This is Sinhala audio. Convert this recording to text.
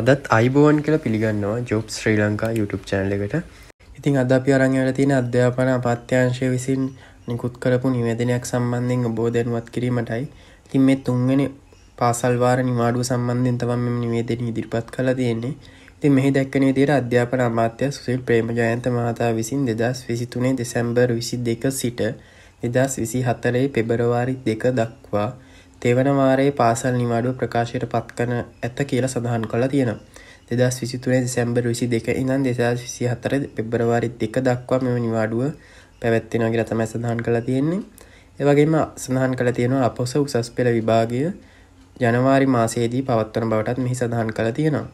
අදත් අයිබෝන් කියලා පිළිගන්නවා job Sri Lanka YouTube channel එකට ඉතින් අද අපි අරංවල තියෙන අධ්‍යාපන අපත්‍යංශය විසින් නිකුත් කරපු නිවැදනයක් සම්බන්ධෙන් බෝධයන්වත් කිරීමටයි ඉතින් මේ තුන්වෙනි පාසල්වාර නිවාඩුව සම්බන්ධෙන් තමම් මෙම නිවේදෙන ඉදිරිපත් කළ තියෙන්නේ ති මෙහි දැක්කනේ දේර අධ්‍යාපන අමාත්‍ය සුසිල් ප්‍රේමජයන්ත මහතා විසින් දෙදස් විසිතුනේ දෙසැම්බර් විසි දෙක සිට දෙදස් විසි හතරේ පෙබරවාරි දෙක දක්වා තෙවන වාරයේ පාසල් නිවාඩුව ප්‍රකාශයට පත්කන ඇත කියලා සඳහන් කොලා තියෙනවා. දෙදස් විසිතුනේ දෙසැම්බර් විසි දෙක ඉඳන් දෙදස් විසි හතර පෙබරවාරිත් දෙක දක්වා මෙම නිවාඩුව පැවැත්වෙනගේ තමයි සඳහන් කලා තියෙන්නේ. ඒවගේම සඳහන් කළ තියෙනවා අපොස උසස් පෙළ විභාගය ජනවාරි මාසේදී පවත්වන බවටත් මෙහි සඳහන් කළ තියෙනවා.